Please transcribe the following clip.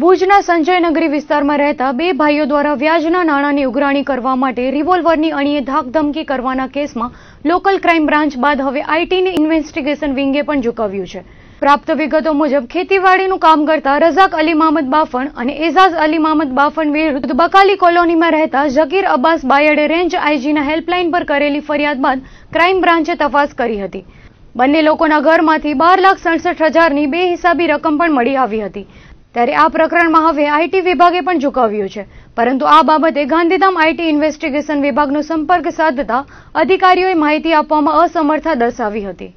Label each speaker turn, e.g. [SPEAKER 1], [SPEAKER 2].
[SPEAKER 1] ભુજના સંજયનગરી વિસ્તારમાં રહેતા બે ભાઈઓ દ્વારા વ્યાજના નાણાંની ઉઘરાણી કરવા માટે રિવોલ્વરની અણીએ ધાકધમકી કરવાના કેસમાં લોકલ ક્રાઇમ બ્રાન્ચ બાદ હવે આઈટીની ઇન્વેસ્ટિગેશન વિંગે પણ ઝુકાવ્યું છે પ્રાપ્ત વિગતો મુજબ ખેતીવાડીનું કામ કરતા રઝાક અલી મામદ બાફણ અને એઝાઝ અલી મામદ બાફણ વિરુદ્ધ બકાલી કોલોનીમાં રહેતા ઝકીર અબ્બાસ બાયડે રેન્જ આઈજીના હેલ્પલાઇન પર કરેલી ફરિયાદ બાદ ક્રાઇમ બ્રાન્ચે તપાસ કરી હતી બંને લોકોના ઘરમાંથી બાર લાખ સડસઠ હજારની બે હિસાબી રકમ પણ મળી આવી હતી ત્યારે આ પ્રકરણમાં હવે આઈટી વિભાગે પણ ઝુકાવ્યું છે પરંતુ આ બાબતે ગાંધીધામ આઈટી ઇન્વેસ્ટિગેશન વિભાગનો સંપર્ક સાધતા અધિકારીઓએ માહિતી આપવામાં અસમર્થતા દર્શાવી હતી